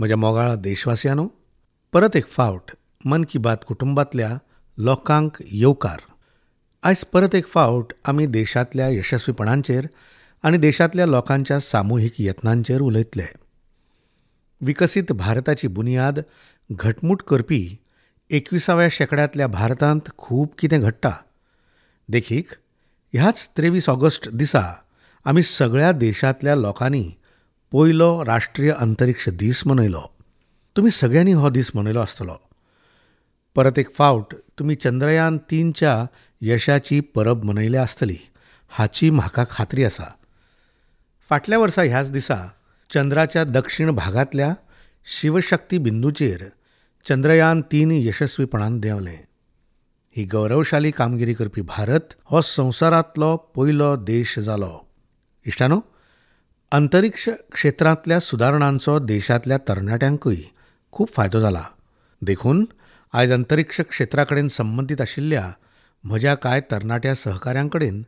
म्हज्या मोगाळा देशवासियांनो परत एक फावट मन की बात कुटुंबातल्या लोकांक येवकार आयज परत एक फावट आमी देशांतल्या यशस्वीपणांचेर आनी देशांतल्या लोकांच्या सामुहीक यत्नांचेर उलयतले विकसीत भारताची बुनयाद घटमूट करपी एकविसाव्या शेंकड्यांतल्या भारतांत खूब कितें घडटा देखीक ह्याच त्रेवीस ऑगस्ट दिसा आमी सगळ्या देशांतल्या लोकांनी पयलो राष्ट्रीय अंतरिक्ष दीस मनयलो तुम्ही सगळ्यांनी हो दीस मनयलो आसतलो परत एक फावट तुम्ही चंद्रयान तीनच्या यशाची परब मनयल्या आसतली हाची म्हाका खात्री आसा फाटल्या वर्सा ह्याच दिसा चंद्राच्या दक्षिण भागातल्या शिवशक्ती बिंदूचेर चंद्रयान तीन यशस्वीपणान देंवलें ही गौरवशाली कामगिरी करपी भारत हो संवसारांतलो पयलो देश जालो इश्टानो अंतरिक्ष क्षेत्रातल्या सुदारणांचो देशातल्या तरणाट्यांकूय खूब फायदो जाला देखून आयज अंतरिक्ष क्षेत्राकडेन संबंधित संबंदीत आशिल्ल्या म्हज्या कांय तरणाट्या सहकाऱ्यांकडेन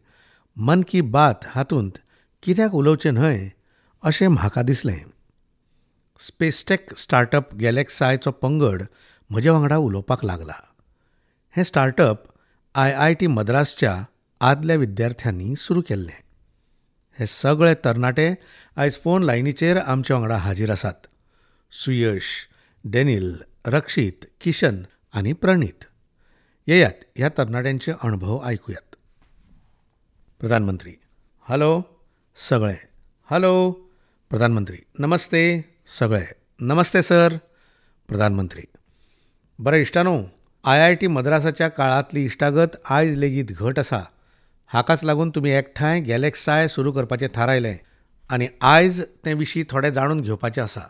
मन की बात हातूंत कित्याक उलोवचें न्हय अशें म्हाका दिसलें स्पेसटॅक स्टार्टअप गॅलेक्सायचो पंगड म्हजे वांगडा उलोवपाक लागला हें स्टार्टअप आय आय टी मद्रासच्या आदल्या विद्यार्थ्यांनी सुरू केल्लें हे सगळे तरणाटे आयज फोन लायनीचेर आमचे वांगडा हाजीर आसात सुयश डेनिल रक्षित किशन आनी प्रणीत येयात ह्या तरणाट्यांचे अणभव आयकुयात प्रधानमंत्री हॅलो सगळे हॅलो प्रधानमंत्री नमस्ते सगळे नमस्ते सर प्रधानमंत्री बरं इश्टानो आय आय टी मद्रासाच्या काळातली इश्टागत आयज लेगीत घट असा हाकाच लागून तुमी एकठांय गॅलेक्साय सुरू करपाचें थारायलें आनी आयज ते विशीं थोडें जाणून घेवपाचें आसा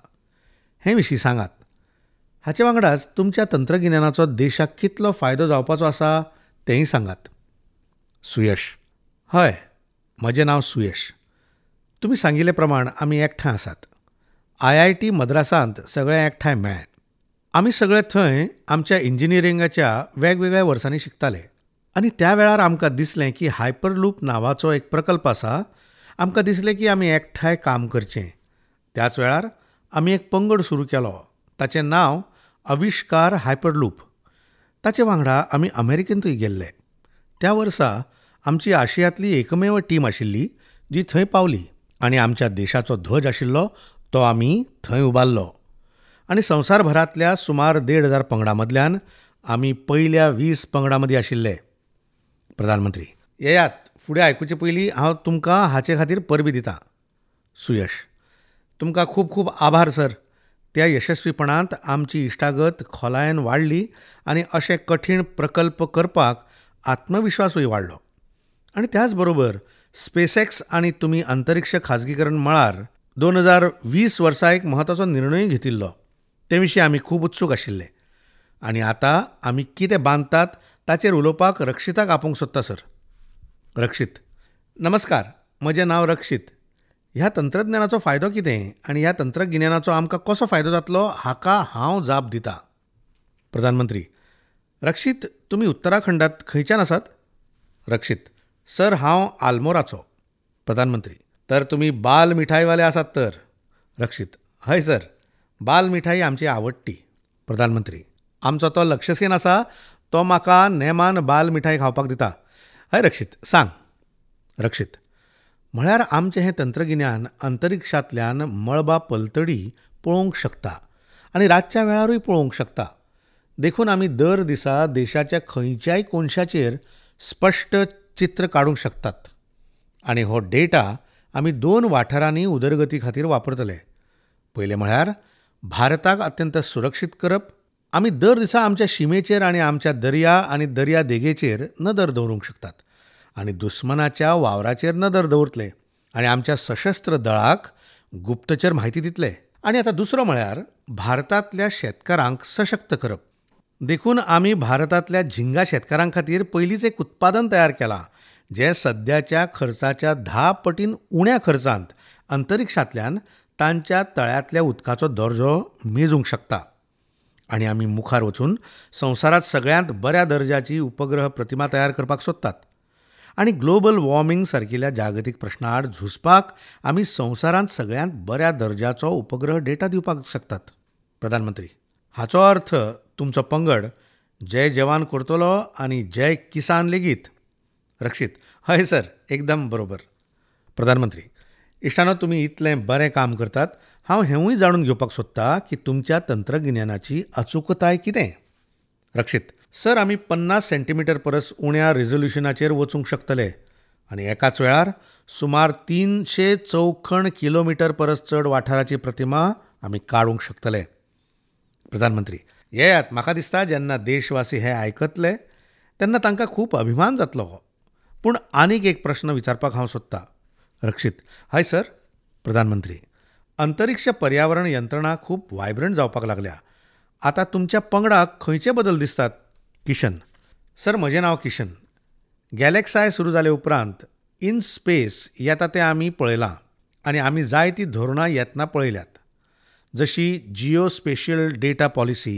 हे विशीं सांगात हाचे वांगडाच तुमच्या तंत्रगिन्यानाचो देशाक कितलो फायदो जावपाचो आसा तेंय सांगात सुयश हय म्हजें नांव सुयश तुमी सांगिल्ले प्रमाण आमी एकठांय आसात आय आय टी मद्रासांत सगळे एकठांय मेळ्ळें आमी सगळे थंय आमच्या इंजिनियरिंगाच्या वेगवेगळ्या वर्सांनी शिकताले आणि त्या वेळार आमकां दिसलें की हायपरलूप नांवाचो एक प्रकल्प आसा आमकां दिसलें की आमी एकठांय काम करचें त्याच वेळार आमी एक पंगड सुरू केलो ताचें नांव हायपर हायपरलूप ताचे वांगडा आमी अमेरिकेंतूय गेल्ले त्या वर्सा आमची आशियांतली एकमेव टीम आशिल्ली जी थंय पावली आनी आमच्या देशाचो ध्वज आशिल्लो तो आमी थंय उबारलो आनी संवसारभरांतल्या सुमार देड हजार पंगडां मदल्यान आमी पयल्या वीस पंगडां मदीं आशिल्ले प्रधानमंत्री येयात फुडें आयकुचे पयलीं हांव तुमकां हाचे खातीर परबी दितां सुयश तुमकां खूब खूब आभार सर त्या यशस्वीपणांत आमची इश्टागत खोलायेन वाडली आनी अशे कठीण प्रकल्प करपाक आत्मविश्वासूय वाडलो आनी त्याच बरोबर स्पेसएक्स आनी तुमी अंतरिक्ष खाजगीकरण मळार दोन हजार वीस वर्सा एक म्हत्वाचो निर्णय घेतिल्लो ते विशीं आमी खूब उत्सूक आशिल्ले आनी आतां आमी कितें बांदतात ताचेर उलोवपाक रक्षिताक आपोवंक सोदता सर रक्षित नमस्कार म्हजें नांव रक्षित ह्या तंत्रज्ञानाचो फायदो कितें आनी ह्या तंत्रगिन्यानाचो आमकां कसो फायदो जातलो हाका हांव जाप दितां प्रधानमंत्री रक्षित तुमी उत्तराखंडात खंयच्यान आसात रक्षित सर हांव आल्मोराचो प्रधानमंत्री तर तुमी बाल मिठाईवाले आसात तर रक्षित हय सर बाल मिठाई आमची आवडटी प्रधानमंत्री आमचो तो लक्षसेन आसा तो म्हाका नेमान बाल मिठाई खावपाक दिता हय रक्षित सांग रक्षित म्हळ्यार आमचें हें तंत्रगिन्यान अंतरिक्षांतल्यान मळबा पलतडी पळोवंक शकता आनी रातच्या वेळारूय पळोवंक शकता देखून आमी दर दिसा देशाच्या खंयच्याय कोनशाचेर स्पश्ट चित्र काडूंक शकतात आनी हो डेटा आमी दोन वाठारांनी उदरगती खातीर वापरतले पयलें म्हळ्यार भारताक अत्यंत सुरक्षीत करप आमी दर दिसा आमच्या शिमेचेर आणि आमच्या दर्या आणि दर्या देगेचेर नदर दवरूंक शकतात आणि दुस्मनाच्या वावराचेर नदर दवरतले आणि आमच्या सशस्त्र दळाक गुप्तचर माहिती दितले आणि आता दुसरं म्हळ्यार भारतातल्या शेतकारांक सशक्त करप देखून आमी भारतातल्या झिंगा शेतकारां खातीर पयलींच एक उत्पादन तयार केलां जें सद्याच्या खर्चाच्या धा पटीन उण्या खर्चांत अंतरिक्षांतल्यान तांच्या तळ्यांतल्या उदकाचो दर्जो मेजूंक शकता आणि आम्ही मुखार वचून संसारात सगळ्यांत बऱ्या दर्जाची उपग्रह प्रतिमा तयार करपाक सोदतात आणि ग्लोबल वॉर्मिंग सारकिल्या जागतिक प्रश्ना आड झुजपाक आम्ही संसारात सगळ्यांत बऱ्या दर्जाचो उपग्रह डेटा दिवपाक शकतात प्रधानमंत्री हाचो अर्थ तुमचो पंगड जय जवान करतलो आणि जय किसान लेगीत रक्षित हय सर एकदम बरोबर प्रधानमंत्री इश्टानो तुम्ही इतलें बरें काम करतात हांव हेंवूय जाणून घेवपाक सोदतां की तुमच्या तंत्रगिन्यानाची अचूकताय कितें रक्षित सर आमी पन्नास सेंटीमिटर परस उण्या रेझोल्युशनाचेर वचूंक शकतले आनी एकाच वेळार सुमार तिनशे चौखण किलोमिटर परस चड वाठाराची प्रतिमा आमी काडूंक शकतले प्रधानमंत्री येयात म्हाका दिसता जेन्ना देशवासी हे आयकतले तेन्ना तांकां खूब अभिमान जातलो हो. पूण आनीक एक प्रश्न विचारपाक हांव सोदतां रक्षित हय सर प्रधानमंत्री अंतरिक्ष पर्यावरण यंत्रणा खूप व्हायब्रंट जावपाक लागल्या आता तुमच्या पंगडाक खंयचे बदल दिसतात किशन सर म्हजें नांव किशन गॅलेक्साय सुरू जाले उपरांत इन स्पेस येता तें आमी पळयलां आनी आमी जायतीं धोरणां येतना पळयल्यात जशी जियो स्पेशियल डेटा पॉलिसी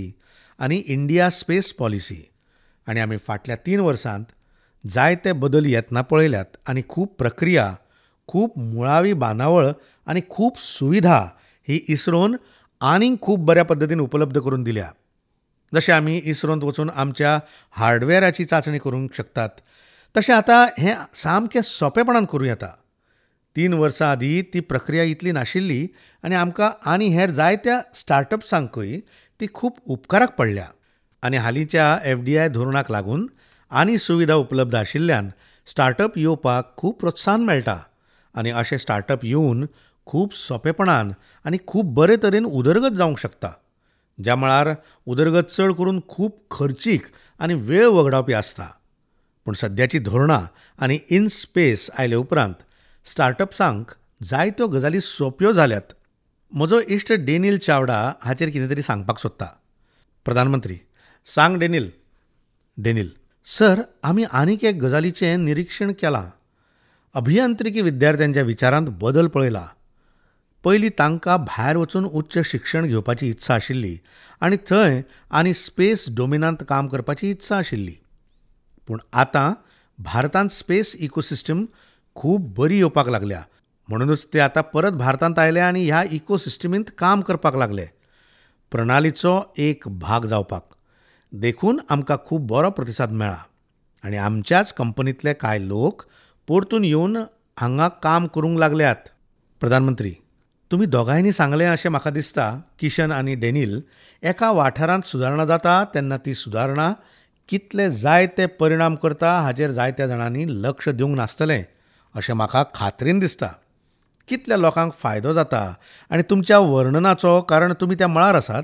आनी इंडिया स्पेस पॉलिसी आनी आमी फाटल्या तीन वर्सांत जायते बदल येतना पळयल्यात आनी खूब प्रक्रिया खूब मुळावी बांदावळ आणि खूप सुविधा ही इस्रोन आणि खूप बऱ्या पद्धतीने उपलब्ध करून दिल्या जसे आम्ही इस्रोंत वचून आमच्या हार्डवेराची चाचणी करू शकतात तसे आता हे सामके सोपेपणान करूं येता तीन वर्सां आदीं ती प्रक्रिया इतली नाशिल्ली आणि आमकां आनी हेर जायत्या स्टार्टअप्सांकय ती खूप उपकाराक पडल्या आणि हालींच्या एफ डी आय धोरणाक लागून आनी सुविधा उपलब्ध आशिल्ल्यान स्टार्टअप येवपाक खूब प्रोत्साहन मेळटा आणि असे स्टार्टअप येवन खूप सोपेपणान आनी खूब बरे तरेन उदरगत जावंक शकता ज्या मळार उदरगत चड करून खूब खर्चीक आनी वेळ वगडावपी आसता पूण सद्याची धोरणां आनी इन स्पेस आयले उपरांत स्टार्टअप्सांक जायत्यो गजाली सोंप्यो जाल्यात म्हजो इश्ट डेनिल चावडा हाचेर कितें तरी सांगपाक सोदता प्रधानमंत्री सांग डेनिल डेनिल सर आमी आनीक एक गजालीचें निरीक्षण केलां अभियांत्रिकी विद्यार्थ्यांच्या विचारांत बदल पळयला पयलीं तांकां भायर वचून उच्च शिक्षण घेवपाची इत्सा आशिल्ली आनी थंय आनी स्पेस डोमिनांत काम करपाची इत्सा आशिल्ली पूण आतां भारतांत स्पेस इकोसिस्टम खूब बरी येवपाक लागल्या म्हणूनच ते आतां परत भारतांत आयले आनी ह्या इकोसिस्टमींत काम करपाक लागले प्रणालीचो एक भाग जावपाक देखून आमकां खूब बरो प्रतिसाद मेळ्ळा आनी आमच्याच कंपनींतले कांय लोक परतून येवन हांगा काम करूंक लागल्यात प्रधानमंत्री तुम्ही दोघांनी सांगलें अशें म्हाका दिसता किशन आनी डेनिल एका वाठारांत सुधारणा जाता तेन्ना ती सुधारणा कितले जायते परिणाम करता हाचेर जायत्या जाणांनी लक्ष दिवंक नासतलें अशें म्हाका खात्रीन दिसता कितल्या लोकांक फायदो जाता आनी तुमच्या वर्णनाचो कारण तुमी त्या मळार आसात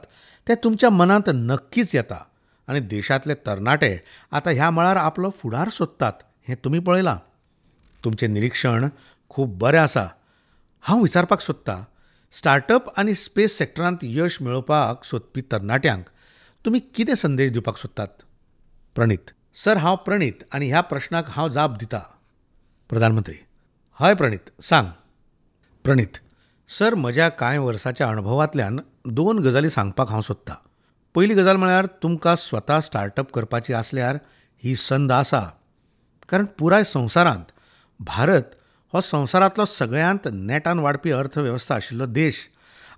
तें तुमच्या मनांत नक्कीच येता आनी देशांतले तरणाटे आतां ह्या मळार आपलो फुडार सोदतात हें तुमी पळयलां तुमचें निरीक्षण खूब बरें आसा हांव विचारपाक सोदतां स्टार्टअप आनी स्पेस सेक्टरांत यश मेळोवपाक सोदपी तरणाट्यांक तुमी कितें संदेश दिवपाक सोदतात प्रणीत सर हांव प्रणीत आनी ह्या प्रश्नाक हांव जाप दितां प्रधानमंत्री हय प्रणीत सांग प्रणीत सर म्हज्या कांय वर्साच्या अणभवांतल्यान दोन गजाली सांगपाक हांव सोदतां पयली गजाल म्हळ्यार तुमकां स्वता स्टार्टअप करपाची आसल्यार ही संद आसा कारण पुराय संवसारांत भारत हो संवसारांतलो सगळ्यांत नेटान वाडपी अर्थवेवस्था आशिल्लो देश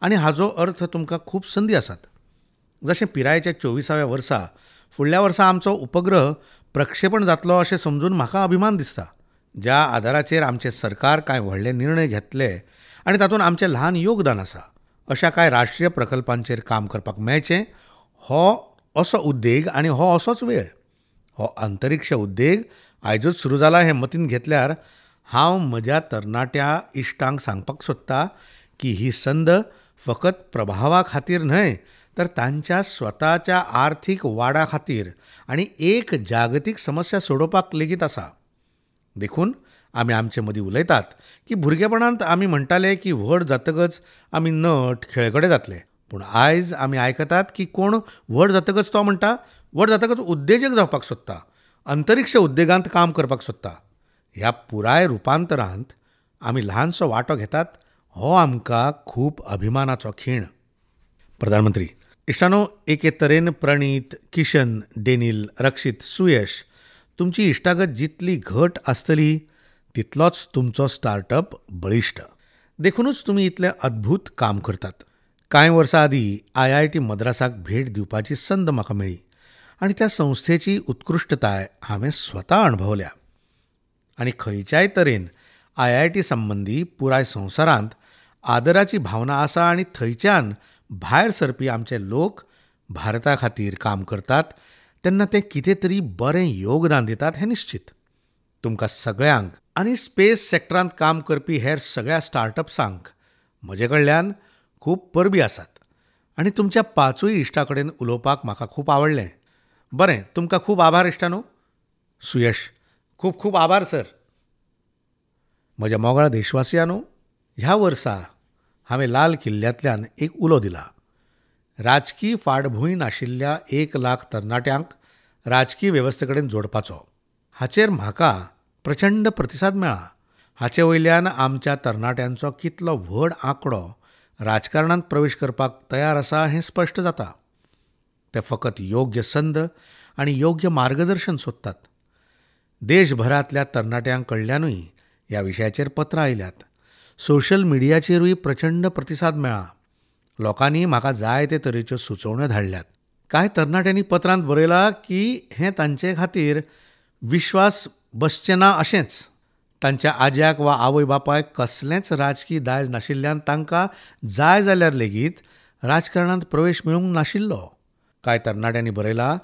आनी हाजो अर्थ तुमकां खूब संदी आसात जशें पिरायेच्या चोविसाव्या वर्सा फुडल्या वर्सा आमचो उपग्रह प्रक्षेपण जातलो अशें समजून म्हाका अभिमान दिसता ज्या आदाराचेर आमचे सरकार कांय व्हडले निर्णय घेतले आनी तातूंत आमचें ल्हान योगदान आसा अशा कांय राष्ट्रीय प्रकल्पांचेर काम करपाक मेळचें हो असो उद्देग आनी हो असोच वेळ हो अंतरिक्ष उद्देग आयजूच सुरू जाला हें मतींत घेतल्यार हांव म्हज्या तरणाट्या इश्टांक सांगपाक सोदतां की ही संद फकत प्रभावा खातीर न्हय तर तांच्या स्वताच्या आर्थीक वाडा खातीर आनी एक जागतीक समस्या सोडोवपाक लेगीत आसा देखून आमी आमचे मदीं उलयतात की भुरगेपणांत आमी म्हणटाले की व्हड जातकच आमी नट खेळगडे जातले पूण आयज आमी आयकतात की कोण व्हड जातकच तो म्हणटा व्हड जातकच उद्देजक जावपाक सोदता अंतरिक्ष उद्देगांत काम करपाक सोदता ह्या पुराय रुपांतरांत आमी ल्हानसो वांटो घेतात हो आमकां खूब अभिमानाचो खीण प्रधानमंत्री इश्टानो एके तरेन प्रणीत किशन डेनिल रक्षित सुयश तुमची इश्टागत जितली घट आसतली तितलोच तुमचो स्टार्टअप बळिश्ट देखूनच तुमी इतले अद्भूत काम करतात कांय वर्सां आदीं आय आय टी मद्रासाक भेट दिवपाची संद म्हाका मेळ्ळी आनी त्या संस्थेची उत्कृश्टताय हांवें स्वता अणभवल्या आनी खंयच्याय तरेन आय आय टी संबंदी पुराय संवसारांत आदराची भावना आसा आनी थंयच्यान भायर सरपी आमचे लोक भारता खातीर काम करतात तेन्ना ते कितें तरी बरें योगदान दितात हें निश्चित तुमकां सगळ्यांक आनी स्पेस सॅक्टरांत काम करपी हेर सगळ्या स्टार्टअप्सांक म्हजे कडल्यान खूब परबी आसात आनी तुमच्या पांचूय इश्टा कडेन उलोवपाक म्हाका खूब आवडलें बरें तुमकां खूब आभार न्हू सुयश खूप खूप आभार सर म्हज्या मोगाळ देशवासियांनो ह्या वर्सा हांवें लाल किल्ल्यांतल्यान एक उलो दिला राजकीय फाटभूंय नाशिल्ल्या एक लाख तरणाट्यांक राजकीय वेवस्थे कडेन जोडपाचो हाचेर म्हाका प्रचंड प्रतिसाद मेळ्ळा हाचे वयल्यान आमच्या तरणाट्यांचो कितलो व्हड आंकडो राजकारणांत प्रवेश करपाक तयार आसा हें स्पश्ट जाता ते फकत योग्य संद आनी योग्य मार्गदर्शन सोदतात देशभरातल्या तरणाट्यांक या ह्या पत्रं आयल्यात सोशल मिडियाचेरूय प्रचंड प्रतिसाद मेळ्ळा लोकांनी म्हाका जाय ते तरेच्यो सुचोवण्यो धाडल्यात कांय तरणाट्यांनी पत्रांत बरयलां की हें तांचे खातीर विश्वास बसचें ना अशेंच तांच्या आज्याक वा आवय बापायक कसलेंच राजकी दायज नाशिल्ल्यान तांकां जाय जाल्यार लेगीत राजकारणांत प्रवेश मेळूंक नाशिल्लो कांय तरणाट्यांनी बरयलां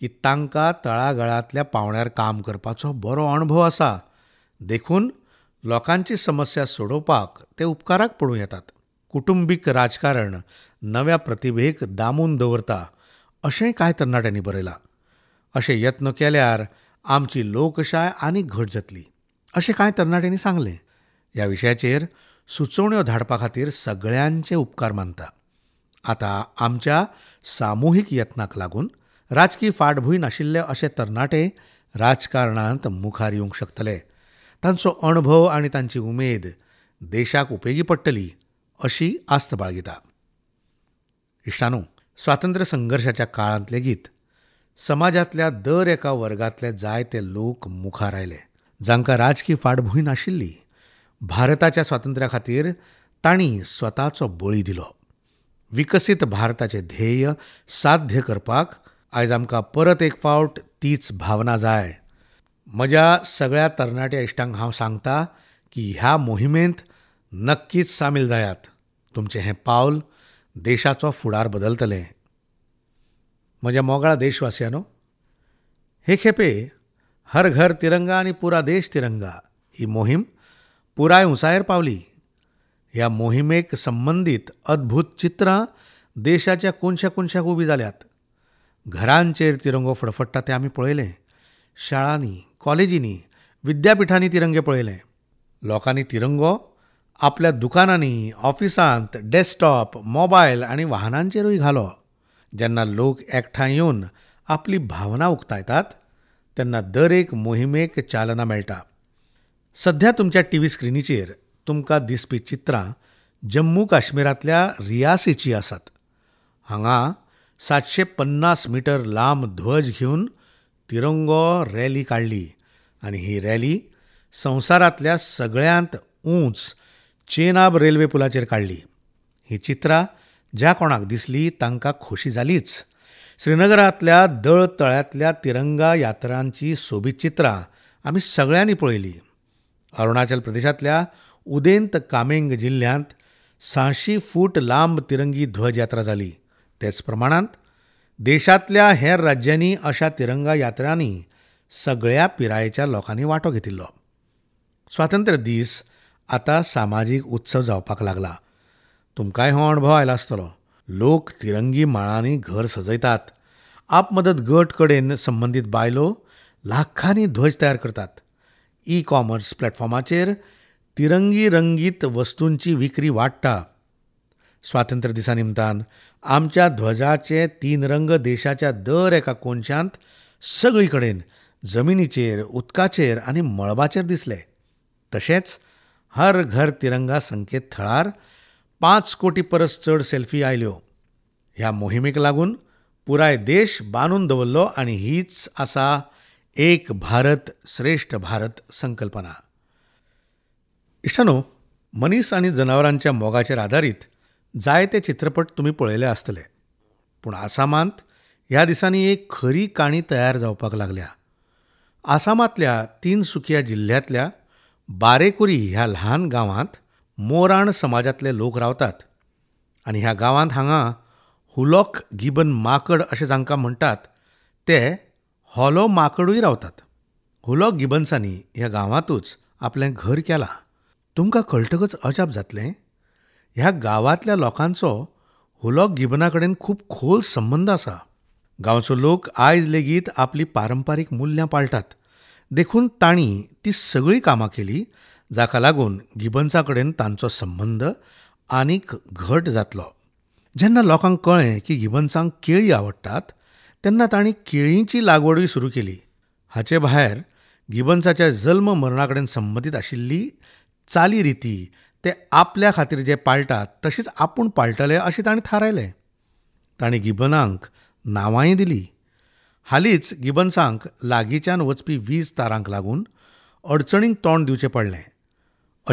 की तांकां तळागळांतल्या पावण्यार काम करपाचो बरो अणभव आसा देखून लोकांची समस्या सोडोवपाक ते उपकाराक पडूं येतात कुटुंबीक राजकारण नव्या प्रतिभेक दामून दवरता अशेंय कांय तरणाट्यांनी बरयलां अशे यत्न केल्यार आमची लोकशाय आनीक घट जातली अशें कांय तरणाट्यांनी सांगलें ह्या विशयाचेर सुचोवण्यो धाडपा खातीर सगळ्यांचे उपकार मानता आतां आमच्या सामुहीक यत्नाक लागून राजकी फाटभूंय नाशिल्ले अशे तरणाटे राजकारणांत मुखार येवंक शकतले तांचो अणभव आनी तांची उमेद देशाक उपेगी पडटली अशी आस्त बाळगिता इश्टानू स्वातंत्र्य संघर्शाच्या काळांत लेगीत समाजांतल्या दर एका वर्गांतले जायते लोक मुखार आयले जांकां राजकी फाटभूंय नाशिल्ली भारताच्या स्वातंत्र्या खातीर तांणी स्वताचो बळी दिलो विकसीत भारताचे ध्येय साध्य करपाक आयज आमकां परत एक फावट तीच भावना जाय म्हज्या सगळ्या तरणाट्या इश्टांक हांव सांगतां की ह्या मोहिमेंत नक्कीच सामील जायात तुमचें हें पावल देशाचो फुडार बदलतलें म्हज्या मोगाळ देशवासियानो हे खेपे हर घर तिरंगा आनी पुरा देश तिरंगा ही मोहीम पुराय उंचायेर पावली ह्या मोहिमेक संबंदीत अद्भूत चित्रां देशाच्या कोनशा कोनशाक उबीं जाल्यात घरांचेर तिरंगो फडफडटा ते आमी पळयलें शाळांनी कॉलेजींनी विद्यापीठांनी तिरंगे पळयले लोकांनी तिरंगो आपल्या दुकानांनी ऑफिसांत डेस्कटॉप मोबायल आनी वाहनांचेरूय घालो जेन्ना लोक एकठांय येवन आपली भावना उक्तायतात तेन्ना एक मोहिमेक चालना मेळटा सध्या तुमच्या टी व्ही स्क्रिनीचेर तुमकां दिसपी चित्रां जम्मू काश्मीरांतल्या रियासीचीं आसात हांगा सातशे पन्नास मीटर लांब ध्वज घेऊन तिरंगो रॅली काढली आणि ही रॅली संसारातल्या सगळ्यांत उंच चेनाब रेल्वे पुलाचेर काढली ही चित्रां ज्या कोणाक दिसली तांकां खोशी श्रीनगरातल्या श्रीनगरांतल्या तळ्यातल्या तिरंगा यात्रांची सोबीत चित्रां आमी सगळ्यांनी पळयलीं अरुणाचल प्रदेशांतल्या उदेंत कामेंग जिल्ह्यांत सहाशी फूट लांब तिरंगी ध्वज यात्रा जाली तेच प्रमाणात देशातल्या हेर राज्यांनी अशा तिरंगा यात्रांनी सगळ्या पिरायेच्या लोकांनी वाटो घेतिल्लो स्वातंत्र्य दीस आता सामाजीक उत्सव जावपाक लागला तुमकांय हो अणभव आयला आसतलो लोक तिरंगी माळांनी घर सजयतात आपमदत गट कडेन संबंधित बायलो लाखांनी ध्वज तयार करतात ई कॉमर्स प्लॅटफॉर्माचेर तिरंगी रंगीत वस्तूंची विक्री वाडटा स्वातंत्र्य दिसा निमतान आमच्या ध्वजाचे तीन रंग देशाच्या दर एका कोनशांत सगळी कडेन जमिनीचेर उदकाचेर आनी मळबाचेर दिसले तशेंच हर घर तिरंगा संकेत थळार पांच कोटी परस चड सेल्फी आयल्यो ह्या मोहिमेक लागून पुराय देश बांदून दवरलो आनी हीच आसा एक भारत श्रेष्ठ भारत संकल्पना इश्टानो मनीस आनी जनावरांच्या मोगाचेर आधारित जायते ते चित्रपट तुम्ही पळयले आसतले पूण आसामांत ह्या दिसांनी एक खरी काणी तयार जावपाक लागल्या आसामांतल्या तीन सुकिया जिल्ह्यातल्या बारेकुरी ह्या ल्हान गांवांत मोराण समाजातले लोक रावतात आनी ह्या गांवांत हांगा हुलॉक गिबन माकड अशें जांकां म्हणटात ते हॉलो माकडूय रावतात हुलॉक गिबन्सांनी ह्या गांवांतूच आपलें घर केलां तुमकां कळटकच अजाप जातलें ह्या गावातल्या लोकांचो हुलॉक गिबना कडेन खूब खोल संबंद आसा गांवचो लोक आयज लेगीत आपली पारंपारीक मूल्यां पाळटात देखून तांणी ती सगळीं कामां केली जाका लागून गिबन्सा कडेन तांचो संबंद आनीक घट जातलो जेन्ना लोकांक कळ्ळें की गिबन्सांक केळी आवडटात तेन्ना तांणी केळींची लागवडूय सुरू केली हाचे भायर गिबन्साच्या जल्म मरणा कडेन संबंदीत आशिल्ली चाली रिती ते आपल्या खातीर जे पाळटात तशीच आपूण पाळटले अशें ताणें थारायलें ताणें गिबनांक नांवांय दिली हालींच गिबन्सांक लागींच्यान वचपी वीज तारांक लागून अडचणींक तोंड दिवचें पडलें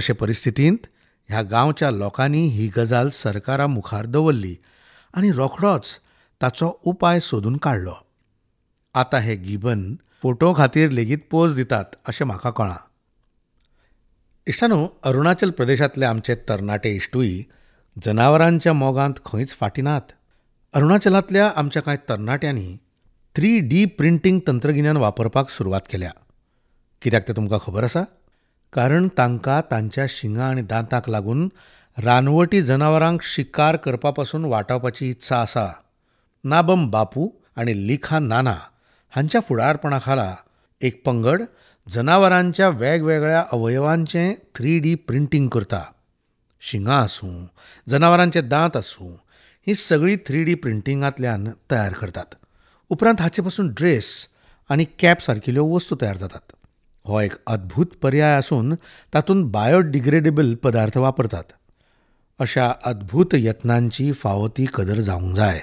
अशे परिस्थितींत ह्या गांवच्या लोकांनी ही गजाल सरकारा मुखार दवरली आनी रोखडोच ताचो उपाय सोदून काडलो आतां हे गिबन फोटो खातीर लेगीत पोज दितात अशें म्हाका कळ्ळां इश्टानो अरुणाचल प्रदेशातले आमचे तरणाटे इश्टूय जनावरांच्या मोगांत खंयच फाटी अरुणाचलातल्या आमच्या कांय तरणाट्यांनी थ्री डी प्रिंटींग तंत्रगिन्यान वापरपाक सुरवात केल्या कित्याक तें तुमकां खबर आसा कारण तांकां तांच्या शिंगां आनी दांतांक लागून रानवटी जनावरांक शिकार करपा पासून वाटावपाची इत्सा आसा नाबम बापू आनी लिखा नाना हांच्या फुडारपणा खाला एक पंगड जनावरांच्या वेगवेगळ्या अवयवांचे थ्री डी प्रिंटींग करता शिंगां आसूं जनावरांचे दांत आसूं ही सगळी थ्री डी प्रिंटिंगांतल्यान तयार करतात उपरांत हाचे पासून ड्रेस आनी कॅप सारकिल्यो वस्तू तयार जातात हो एक अद्भूत पर्याय आसून तातूंत बायोडिग्रेडेबल पदार्थ वापरतात अशा अद्भूत यत्नांची ती कदर जावंक जाय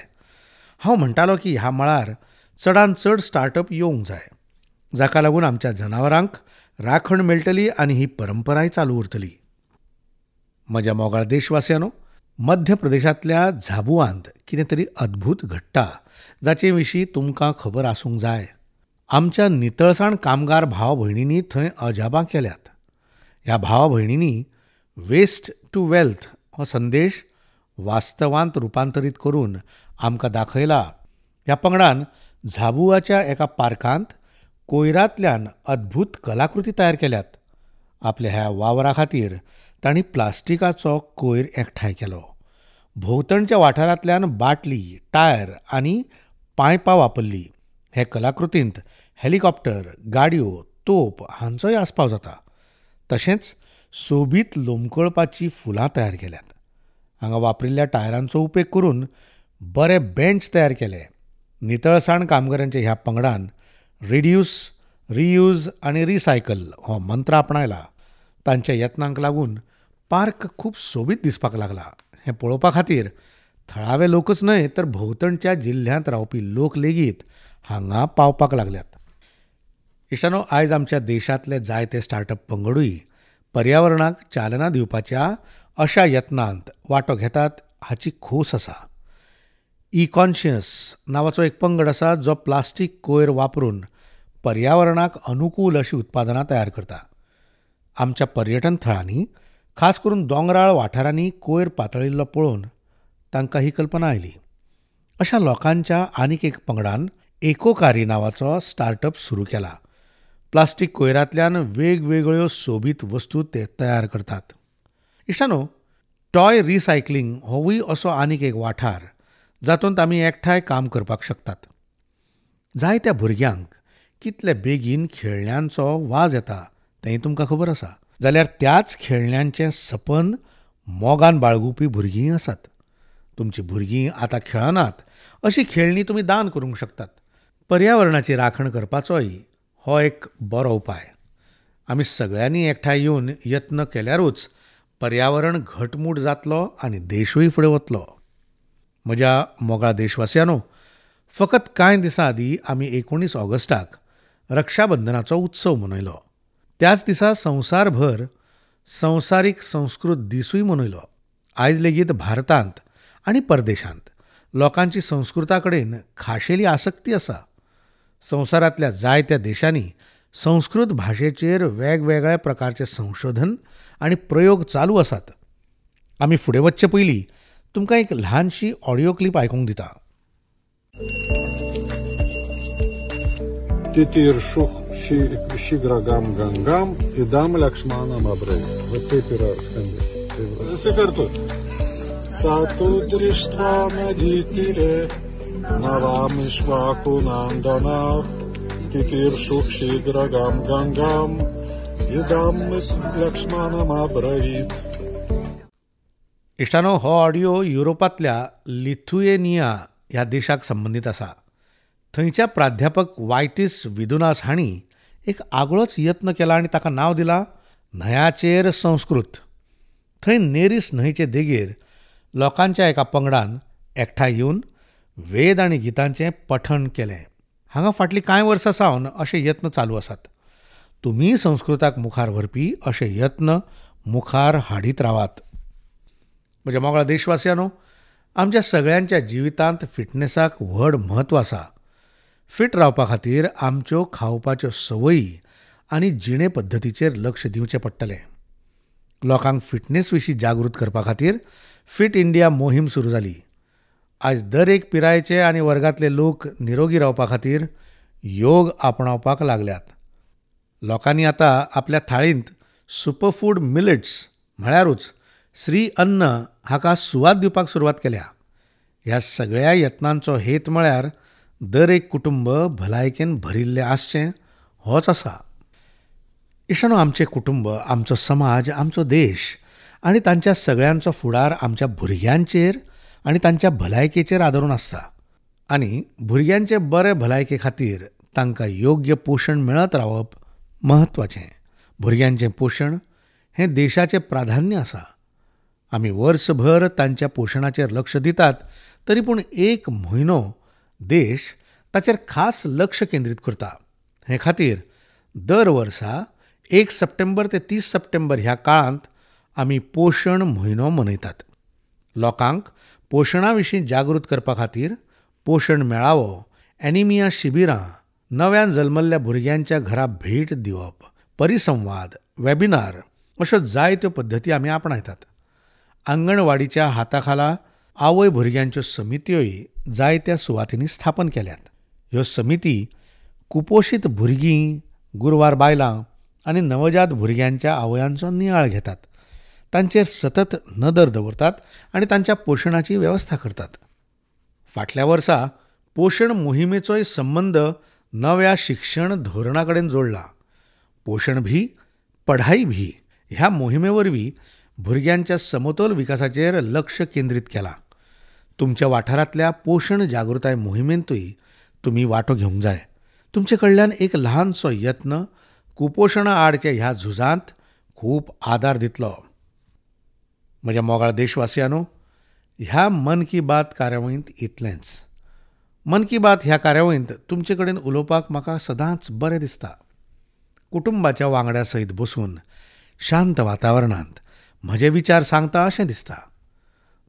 हांव म्हणटालो की ह्या मळार चडांत चड स्टार्टअप येवंक जाय जाका लागून आमच्या जनावरांक राखण मेळटली आनी ही परंपराय चालू उरतली म्हज्या मोगाळ देशवासियांनो मध्य प्रदेशांतल्या झाबुआंत कितें तरी अद्भूत घडटा जाचे विशीं तुमकां खबर आसूंक जाय आमच्या नितळसाण कामगार भाव भयणींनी थंय अजाबां केल्यात ह्या भाव भयणींनी वेस्ट टू वेल्थ हो संदेश वास्तवांत रुपांतरीत करून आमकां दाखयला ह्या पंगडान झाबुआच्या एका पार्कांत कोयरांतल्यान अद्भूत कलाकृती तयार केल्यात आपल्या ह्या वावरा खातीर तांणी प्लास्टिकाचो कोयर एकठांय केलो भोंवतणच्या वाठारांतल्यान बाटली टायर आनी पायपां वापरली हे कलाकृतींत हॅलिकॉप्टर गाडयो तोप हांचोय आस्पाव जाता तशेंच सोबीत लोमकळपाची फुलां तयार केल्यात हांगा वापरिल्ल्या टायरांचो उपेग करून बरे बेंच तयार केले नितळसाण कामगारांच्या ह्या पंगडान रिड्यूस रियूज आणि रिसायकल हो मंत्र आपणायला तांच्या यत्नांक लागून पार्क खूप सोबीत दिसपाक लागला हे पळोवपा खातीर थळावे लोकच न्हय तर भोवतणच्या जिल्ह्यांत रावपी लोक लेगीत हांगा पावपाक लागल्यात इशानो आयज आमच्या देशातले जायते स्टार्टअप पंगडूय पर्यावरणाक चालना दिवपाच्या अशा यत्नांत वांटो घेतात हाची खोस आसा ई कॉन्शियस नांवाचो एक पंगड असा जो प्लास्टीक कोयर वापरून पर्यावरणाक अनुकूल अशी उत्पादनां तयार करता आमच्या पर्यटन थळांनी खास करून दोंगराळ वाठारांनी कोयर पातळिल्लो पळोवन तांकां ही कल्पना आयली अशा लोकांच्या आनीक एक पंगडान एकोकारी नांवाचो स्टार्टअप सुरू केला प्लास्टीक कोयरांतल्यान वेगवेगळ्यो सोबीत वस्तू ते तयार करतात इशानो टॉय रिसायकलिंग होवूय असो आनीक एक वाठार जातूंत आमी एकठांय काम करपाक शकतात जायत्या भुरग्यांक कितले बेगीन खेळण्यांचो वाज येता तेंय तुमकां खबर आसा जाल्यार त्याच खेळण्यांचें सपन मोगान बाळगुपी भुरगीं आसात तुमची भुरगीं आतां खेळनात अशी खेळणी तुमी दान करूंक शकतात पर्यावरणाची राखण करपाचोय हो एक बरो उपाय आमी सगळ्यांनी एकठांय येवन यत्न केल्यारूच पर्यावरण घटमूट जातलो आनी देशूय फुडें वतलो म्हज्या मोगाळ देशवासियांनो फकत कांय दिसां आदीं आमी एकोणीस ऑगस्टाक रक्षाबंधनाचो उत्सव मनयलो त्याच दिसा संवसारभर संवसारीक संस्कृत दिसूय मनयलो आयज लेगीत भारतांत आनी परदेशांत लोकांची संस्कृता कडेन खाशेली आसक्ती आसा संवसारांतल्या जायत्या देशांनी संस्कृत भाशेचेर वेगवेगळ्या प्रकारचे संशोधन आनी प्रयोग चालू आसात आमी फुडें वचचे पयलीं तुमकां एक ल्हानशी ऑडियो क्लिप आयकूंक दिता Тети Иршух ши грагам гангам и дам лакшманам абрей. Вот ты пера скандил. Секарту. Сату дриштва мадитире, навам ишваку нанданав, титир шухши грагам гангам, и дам лакшманам абравит. इष्टानो हो ऑडियो युरोपातल्या लिथुएनिया ह्या देशाक संबंधित आसा थंयच्या प्राध्यापक वायटीस विदुनास हांणी एक आगळोच यत्न केला आनी ताका नांव दिलां न्हंयाचेर संस्कृत थंय नेरीस न्हंयचे देगेर लोकांच्या एका पंगडान एकठांय येवन वेद आनी गितांचें पठण केलें हांगा फाटलीं कांय वर्सां सावन अशे यत्न चालू आसात तुम्ही संस्कृताक मुखार व्हरपी अशे यत्न मुखार हाडीत रावात म्हज्या मोगळा देशवासियांनो आमच्या सगळ्यांच्या जिवितांत फिटनेसाक व्हड म्हत्व आसा फिट रावपा खातीर आमच्यो खावपाच्यो संवयी आनी जिणे पद्दतीचेर लक्ष दिवचें पडटलें लोकांक फिटनेस विशीं जागृत करपा खातीर फिट इंडिया मोहीम सुरू जाली आयज दर एक पिरायेचे आनी वर्गांतले लोक निरोगी रावपा खातीर योग आपणावपाक लागल्यात लोकांनी आतां आपल्या थाळींत सुपरफूड मिलेट्स म्हळ्यारूच श्री अन्न हाका सुवात दिवपाक सुरवात केल्या ह्या सगळ्या यत्नांचो हेत म्हळ्यार दर एक कुटुंब भलायकेन भरिल्लें आसचें होच आसा इशानो आमचें कुटुंब आमचो समाज आमचो देश आनी तांच्या सगळ्यांचो फुडार आमच्या भुरग्यांचेर आनी तांच्या भलायकेचेर आदरून आसता आनी भुरग्यांचे बरे भलायके खातीर तांकां योग्य पोशण मेळत रावप म्हत्वाचें भुरग्यांचें पोशण हें देशाचें प्राधान्य आसा आम्ही वर्षभर त्यांच्या पोषणाचे लक्ष दितात तरी पूण एक म्हयनो देश ताचेर खास लक्ष केंद्रीत करता हे खातीर दर वर्सा एक सप्टेंबर ते तीस सप्टेंबर ह्या काळांत आमी पोषण म्हयनो मनयतात लोकांक पोशणा विशीं जागृत करपा खातीर पोषण मेळावो एनिमिया शिबिरां नव्यान जल्मल्ल्या भुरग्यांच्या घरा भेट दिवप परिसंवाद वेबिनार अश्यो जायत्यो पद्दती आमी आपणायतात आंगणवाडीच्या हाताखाला आवय भुरग्यांच्यो समित्योय जायत्या सुवातींनी स्थापन केल्यात ह्यो समिती कुपोशीत भुरगीं गुरवार बायलां आनी नवजात भुरग्यांच्या आवयांचो नियाळ घेतात तांचेर सतत नदर दवरतात आनी तांच्या पोशणाची वेवस्था करतात फाटल्या वर्सा पोशण मोहिमेचोय संबंध नव्या शिक्षण धोरणा कडेन जोडला पोशण भी पढाई भी ह्या मोहिमेवरवीं भुरग्यांच्या समतोल विकासाचेर लक्ष केंद्रीत केला तुमच्या वाठारातल्या पोषण जागृताय मोहिमेंतूय तुम्ही वाटो घेवंक जाय तुमचे कडल्यान एक ल्हानसो यत्न कुपोशणा आडच्या ह्या झुजांत खूब आदार दितलो म्हज्या मोगाळ देशवासियांनो ह्या मन की बात कार्यावळींत इतलेंच मन की बात ह्या कार्यावळींत तुमचे कडेन उलोवपाक म्हाका सदांच बरें दिसता कुटुंबाच्या वांगड्या सयत बसून शांत वातावरणांत म्हजे विचार सांगता अशें दिसता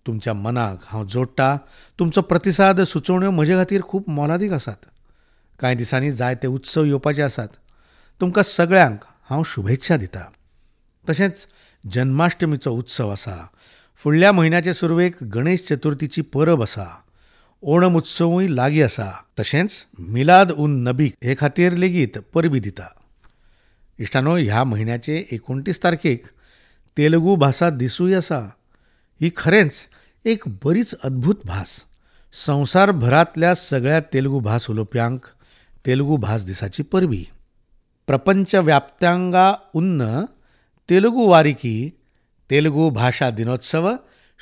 तुमच्या मनाक हांव जोडटा तुमचो प्रतिसाद सुचोवण्यो म्हजे खातीर खूब मोलादीक आसात कांय दिसांनी जायते उत्सव येवपाचे आसात तुमकां सगळ्यांक हांव शुभेच्छा दितां तशेंच जन्माष्टमीचो उत्सव आसा फुडल्या म्हयन्याचे सुरवेक गणेश चतुर्थीची परब आसा ओणम उत्सवूय लागीं आसा तशेंच मिलाद उन नबीक हे खातीर लेगीत परबी दिता इश्टानो ह्या म्हयन्याचे एकोणतीस तारखेक तेलुगू भाषा दिसूय असा ही खरेंच एक बरीच अद्भुत भास संसारभरातल्या सगळ्या तेलुगू भास उलोवप्यांक तेलुगू भास दिसाची परबी प्रपंच व्याप्त्यांगा उन्न तेलुगू वारिकी तेलुगू भाषा दिनोत्सव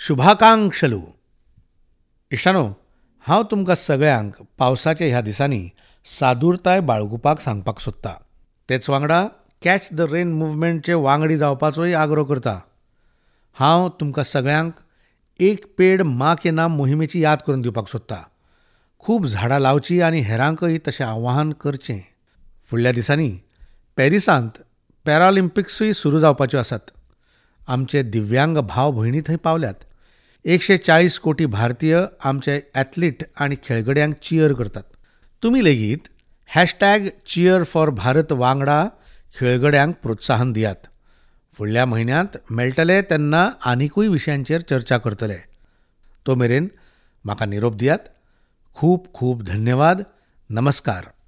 शुभाकांक्षलू इश्टानो हांव तुमकां सगळ्यांक पावसाच्या ह्या दिसांनी सादूरताय बाळगुपाक सांगपाक सोदतां तेच वांगडा कॅच द रेन मुवमेंटचे वांगडी जावपाचोय आग्रो करता हांव तुमकां सगळ्यांक एक पेड मा के नाम मोहिमेची याद करून दिवपाक सोदतां खूब झाडां लावची आनी हेरांकय तशें आवाहन करचें फुडल्या दिसांनी पॅरिसांत पॅरालिंपिक्सूय सुरू जावपाच्यो आसात आमचे दिव्यांग भाव भयणी थंय पावल्यात एकशे चाळीस कोटी भारतीय आमचे एथलीट आनी खेळगड्यांक चियर करतात तुमी लेगीत हॅशटॅग चियर फॉर भारत वांगडा खेळगड्यांक प्रोत्साहन दियात फुडल्या म्हयन्यांत मेळटले तेन्ना आनिकूय विशयांचेर चर्चा करतले तो मेरेन म्हाका निरोप दियात खूब खूब धन्यवाद नमस्कार